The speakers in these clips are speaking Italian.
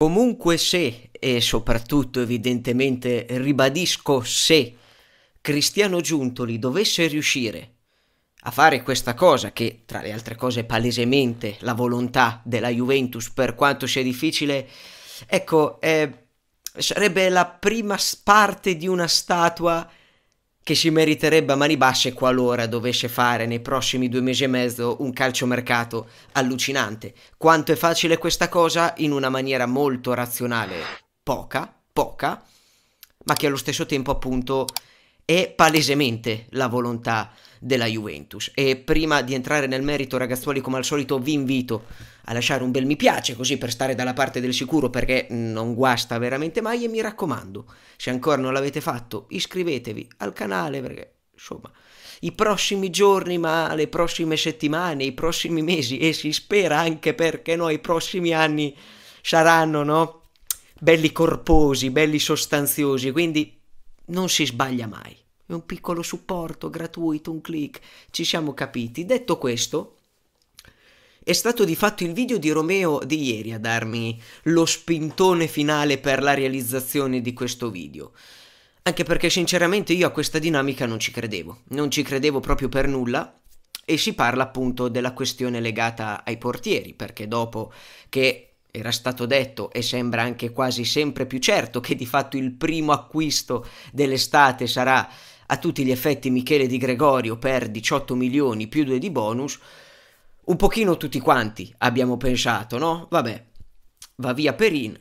Comunque se, e soprattutto evidentemente ribadisco se, Cristiano Giuntoli dovesse riuscire a fare questa cosa, che tra le altre cose è palesemente la volontà della Juventus, per quanto sia difficile, ecco, eh, sarebbe la prima parte di una statua che si meriterebbe a mani basse qualora dovesse fare nei prossimi due mesi e mezzo un calciomercato allucinante. Quanto è facile questa cosa in una maniera molto razionale, poca, poca, ma che allo stesso tempo appunto è palesemente la volontà della Juventus. E prima di entrare nel merito, ragazzuoli, come al solito vi invito a lasciare un bel mi piace così per stare dalla parte del sicuro perché non guasta veramente mai e mi raccomando, se ancora non l'avete fatto iscrivetevi al canale perché insomma i prossimi giorni ma le prossime settimane, i prossimi mesi e si spera anche perché no i prossimi anni saranno no? belli corposi, belli sostanziosi quindi non si sbaglia mai. È un piccolo supporto gratuito, un clic, ci siamo capiti. Detto questo, è stato di fatto il video di Romeo di ieri a darmi lo spintone finale per la realizzazione di questo video. Anche perché sinceramente io a questa dinamica non ci credevo, non ci credevo proprio per nulla e si parla appunto della questione legata ai portieri, perché dopo che era stato detto e sembra anche quasi sempre più certo che di fatto il primo acquisto dell'estate sarà a tutti gli effetti Michele Di Gregorio per 18 milioni più 2 di bonus, un pochino tutti quanti abbiamo pensato, no? Vabbè, va via Perin,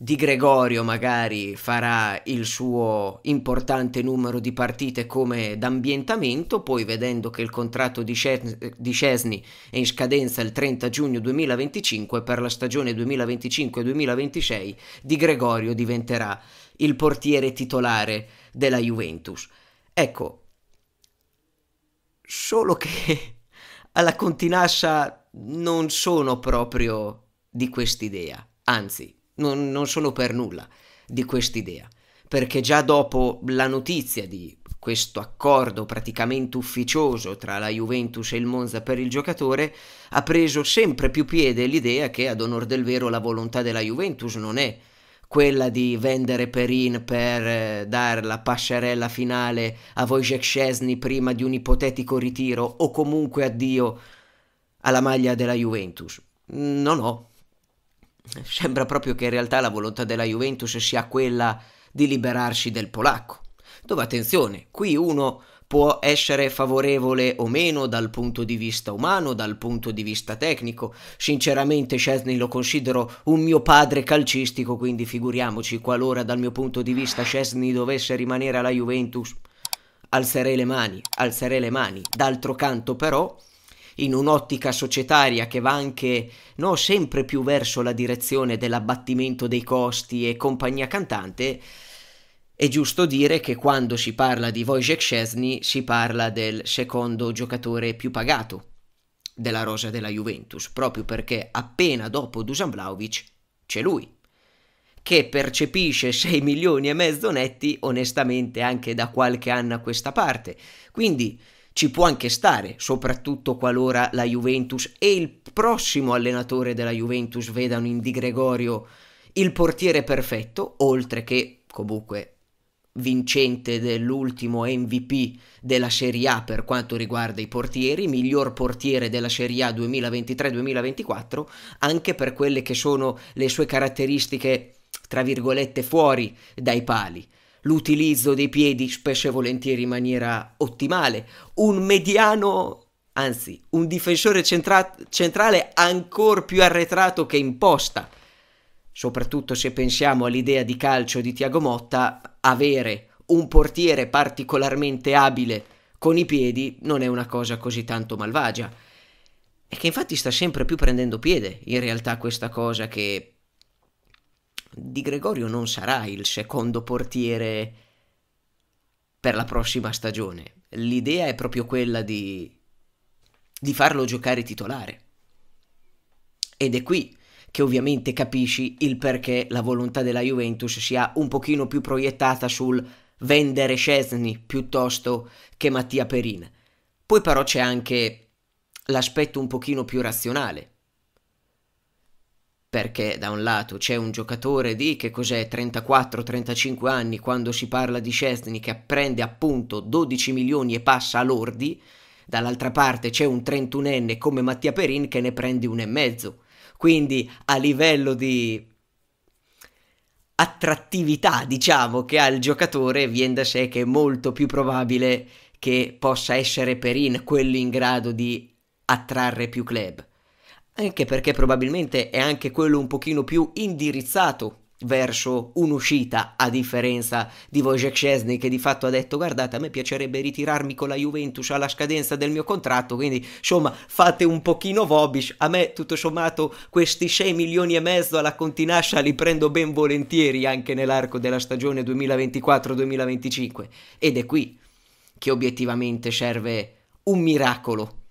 Di Gregorio magari farà il suo importante numero di partite come d'ambientamento, poi vedendo che il contratto di, Ces- di Cesny è in scadenza il 30 giugno 2025 per la stagione 2025-2026, Di Gregorio diventerà il portiere titolare della Juventus. Ecco, solo che alla continascia non sono proprio di quest'idea, anzi, non, non sono per nulla di quest'idea, perché già dopo la notizia di questo accordo praticamente ufficioso tra la Juventus e il Monza per il giocatore, ha preso sempre più piede l'idea che ad onor del vero la volontà della Juventus non è quella di vendere Perin per eh, dare la pascerella finale a Wojciech Szczesny prima di un ipotetico ritiro o comunque addio alla maglia della Juventus. No, no. Sembra proprio che in realtà la volontà della Juventus sia quella di liberarsi del polacco. Dove attenzione, qui uno può essere favorevole o meno dal punto di vista umano, dal punto di vista tecnico. Sinceramente Chesney lo considero un mio padre calcistico, quindi figuriamoci qualora dal mio punto di vista Chesney dovesse rimanere alla Juventus. Alzerei le mani, alzerei le mani. D'altro canto però, in un'ottica societaria che va anche no, sempre più verso la direzione dell'abbattimento dei costi e compagnia cantante, è giusto dire che quando si parla di Wojciech Szczesny si parla del secondo giocatore più pagato della rosa della Juventus, proprio perché appena dopo Dusan Vlaovic c'è lui, che percepisce 6 milioni e mezzo netti onestamente anche da qualche anno a questa parte. Quindi ci può anche stare, soprattutto qualora la Juventus e il prossimo allenatore della Juventus vedano in Di Gregorio il portiere perfetto, oltre che comunque vincente dell'ultimo MVP della Serie A per quanto riguarda i portieri, miglior portiere della Serie A 2023-2024, anche per quelle che sono le sue caratteristiche, tra virgolette, fuori dai pali l'utilizzo dei piedi spesso e volentieri in maniera ottimale, un mediano, anzi un difensore centra- centrale ancora più arretrato che imposta, soprattutto se pensiamo all'idea di calcio di Tiago Motta, avere un portiere particolarmente abile con i piedi non è una cosa così tanto malvagia. E che infatti sta sempre più prendendo piede in realtà questa cosa che Di Gregorio non sarà il secondo portiere per la prossima stagione. L'idea è proprio quella di, di farlo giocare titolare. Ed è qui che ovviamente capisci il perché la volontà della Juventus sia un pochino più proiettata sul vendere Scesni piuttosto che Mattia Perin. Poi però c'è anche l'aspetto un pochino più razionale. Perché da un lato c'è un giocatore di che cos'è 34-35 anni quando si parla di Scesni che prende appunto 12 milioni e passa a lordi, dall'altra parte c'è un 31enne come Mattia Perin che ne prende un e mezzo. Quindi a livello di attrattività, diciamo, che ha il giocatore, viene da sé che è molto più probabile che possa essere Perin quello in grado di attrarre più club. Anche perché probabilmente è anche quello un pochino più indirizzato verso un'uscita a differenza di Wojciech Szczesny che di fatto ha detto guardate a me piacerebbe ritirarmi con la Juventus alla scadenza del mio contratto quindi insomma fate un pochino Vobic a me tutto sommato questi 6 milioni e mezzo alla continascia li prendo ben volentieri anche nell'arco della stagione 2024-2025 ed è qui che obiettivamente serve un miracolo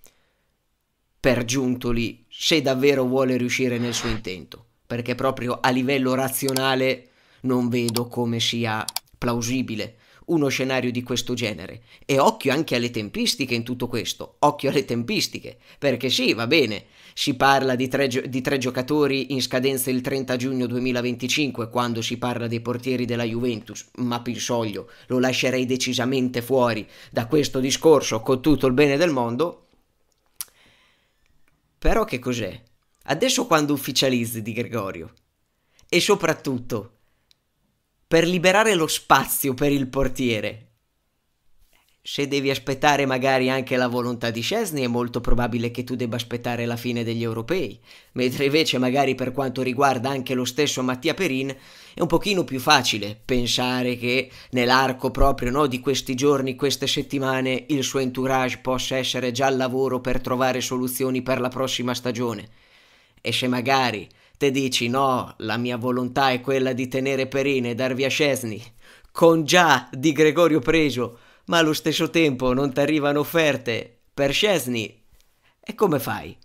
per Giuntoli se davvero vuole riuscire nel suo intento perché proprio a livello razionale non vedo come sia plausibile uno scenario di questo genere. E occhio anche alle tempistiche in tutto questo, occhio alle tempistiche, perché sì, va bene, si parla di tre, di tre, giocatori in scadenza il 30 giugno 2025 quando si parla dei portieri della Juventus, ma Pinsoglio lo lascerei decisamente fuori da questo discorso con tutto il bene del mondo. Però che cos'è? Adesso quando ufficializzi di Gregorio? E soprattutto, per liberare lo spazio per il portiere, se devi aspettare magari anche la volontà di Scesni, è molto probabile che tu debba aspettare la fine degli europei, mentre invece magari per quanto riguarda anche lo stesso Mattia Perin è un pochino più facile pensare che nell'arco proprio no, di questi giorni, queste settimane, il suo entourage possa essere già al lavoro per trovare soluzioni per la prossima stagione esce magari, te dici no, la mia volontà è quella di tenere Perine e darvi a Scesni, con già di Gregorio Pregio, ma allo stesso tempo non ti arrivano offerte per Scesni, e come fai?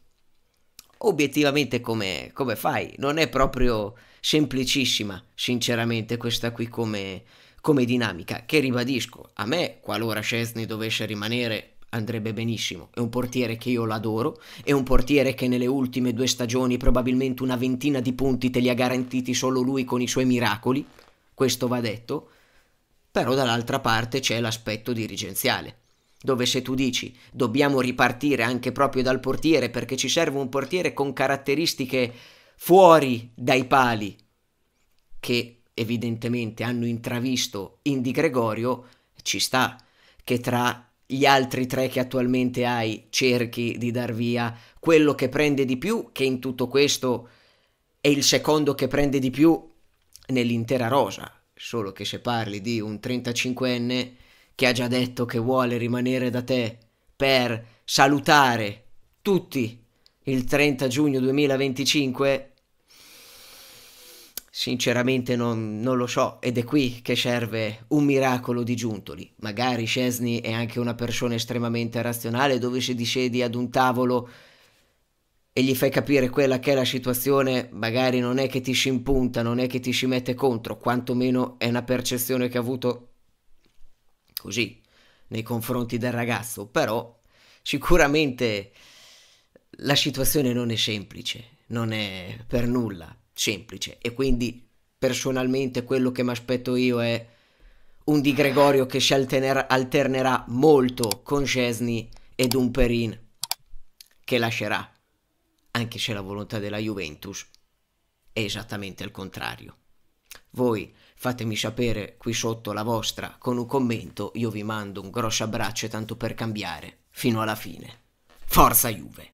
Obiettivamente come, come fai? Non è proprio semplicissima, sinceramente, questa qui come, come dinamica, che ribadisco, a me, qualora Scesni dovesse rimanere andrebbe benissimo. È un portiere che io l'adoro, è un portiere che nelle ultime due stagioni probabilmente una ventina di punti te li ha garantiti solo lui con i suoi miracoli, questo va detto, però dall'altra parte c'è l'aspetto dirigenziale, dove se tu dici dobbiamo ripartire anche proprio dal portiere perché ci serve un portiere con caratteristiche fuori dai pali, che evidentemente hanno intravisto in Gregorio, ci sta che tra gli altri tre che attualmente hai, cerchi di dar via quello che prende di più, che in tutto questo è il secondo che prende di più nell'intera rosa. Solo che se parli di un 35enne che ha già detto che vuole rimanere da te per salutare tutti il 30 giugno 2025, Sinceramente non, non, lo so ed è qui che serve un miracolo di Giuntoli. Magari Scesni è anche una persona estremamente razionale dove se ti siedi ad un tavolo e gli fai capire quella che è la situazione, magari non è che ti si impunta, non è che ti si mette contro, quantomeno è una percezione che ha avuto così nei confronti del ragazzo, però sicuramente la situazione non è semplice, non è per nulla, semplice e quindi personalmente quello che mi aspetto io è un Di Gregorio che si alterner alternerà molto con Cesny ed un Perin che lascerà, anche se la volontà della Juventus è esattamente il contrario. Voi fatemi sapere qui sotto la vostra con un commento, io vi mando un grosso abbraccio tanto per cambiare fino alla fine. Forza Juve!